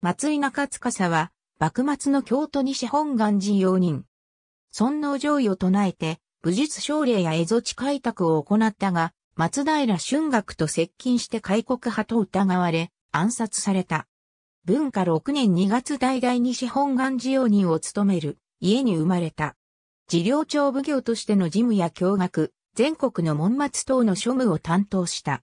松井中司は、幕末の京都西本願寺容人。尊皇攘夷を唱えて、武術奨励や蝦夷地開拓を行ったが、松平春学と接近して開国派と疑われ、暗殺された。文化6年2月代々西本願寺容人を務める家に生まれた。事業庁奉行としての事務や教学、全国の門末等の庶務を担当した。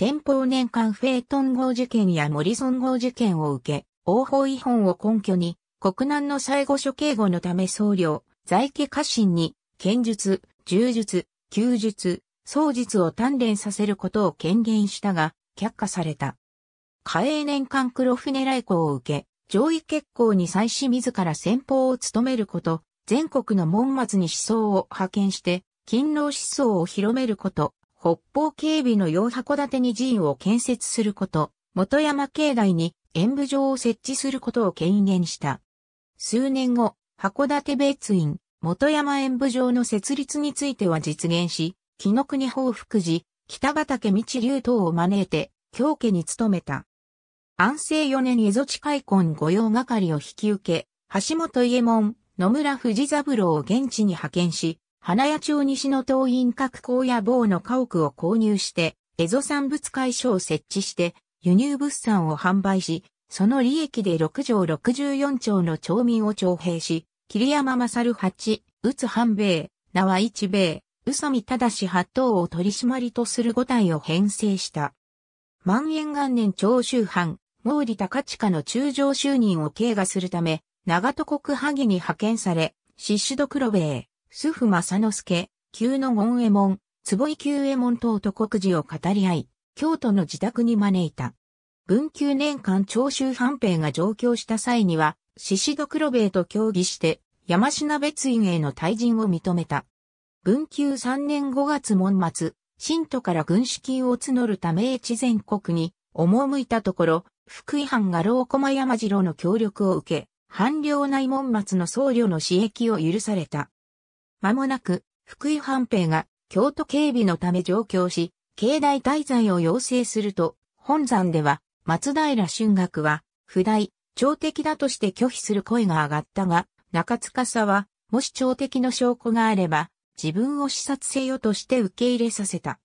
天保年間フェイトン号事件やモリソン号事件を受け、王法違反を根拠に、国難の最後処刑後のため僧侶、在家家臣に、剣術、柔術、弓術、僧術を鍛錬させることを権限したが、却下された。嘉永年間黒船来航を受け、上位結行に際し自ら先方を務めること、全国の門末に思想を派遣して、勤労思想を広めること、北方警備の洋函館に寺院を建設すること、元山境内に演舞場を設置することを権限した。数年後、函館別院、元山演舞場の設立については実現し、木の国報福寺、北畠道竜等を招いて、教家に務めた。安政4年蝦夷地開墾御用係を引き受け、橋本伊右衛門、野村藤三郎を現地に派遣し、花屋町西の党員各校や某の家屋を購入して、エゾ産物会所を設置して、輸入物産を販売し、その利益で6条64町の町民を徴兵し、桐山勝八、宇津半兵名縄一兵宇佐美正八等を取り締まりとする五体を編成した。万円元年長州藩、毛利高近の中上就任を経過するため、長戸国萩に派遣され、シシド黒兵衛、主婦正之助、旧の権右衛門、坪井旧右衛門等と国事を語り合い、京都の自宅に招いた。文久年間長州藩兵が上京した際には、子戸黒兵衛と協議して、山品別院への退陣を認めた。文久3年5月門末、新徒から軍資金を募るため越前国に赴いたところ、福井藩が老駒山次郎の協力を受け、藩領内門末の僧侶の私益を許された。間もなく、福井藩兵が京都警備のため上京し、境内滞在を要請すると、本山では、松平春学は、不代、朝敵だとして拒否する声が上がったが、中司は、もし朝敵の証拠があれば、自分を視察せよとして受け入れさせた。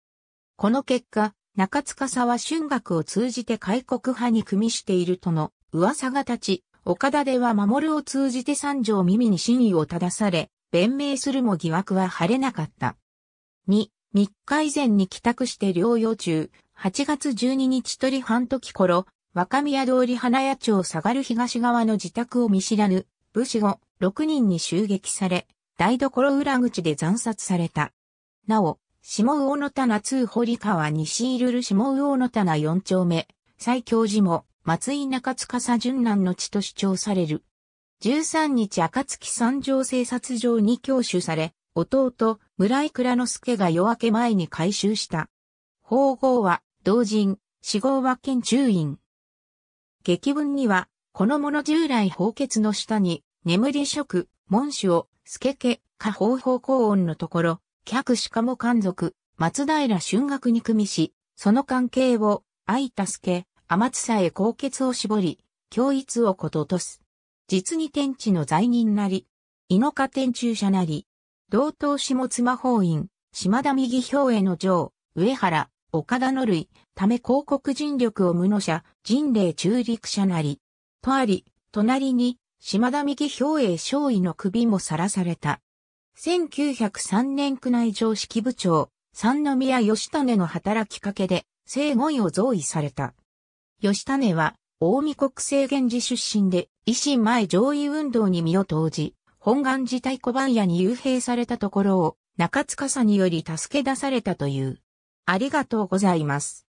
この結果、中司は春学を通じて開国派に組みしているとの噂が立ち、岡田では守を通じて三条耳に真意を正され、弁明するも疑惑は晴れなかった。2、3日以前に帰宅して療養中、8月12日鳥半時頃、若宮通り花屋町下がる東側の自宅を見知らぬ、武士後、6人に襲撃され、台所裏口で惨殺された。なお、下魚の棚通堀川西入る下魚の棚4丁目、最強寺も松井中司淳南の地と主張される。13日暁三条制殺場に教主され、弟、村井倉之助が夜明け前に回収した。法号は、同人、死号は県中院。劇文には、この者従来法決の下に、眠り職、門主を、助家、下方方公音のところ、客しかも官族、松平春学に組みし、その関係を、愛助け、天津へ高血を絞り、教一をこととす。実に天地の罪人なり、井の下天中者なり、同等下妻法院、島田右表への城、上原、岡田の類、ため広告人力を無の者、人霊中陸者なり、とあり、隣に、島田右表へ少尉の首もさらされた。1903年区内常式部長、三宮義種の働きかけで、生言を贈与された。義種は、大見国政源氏出身で、維新前上位運動に身を投じ、本願寺太鼓番屋に幽閉されたところを、中司により助け出されたという。ありがとうございます。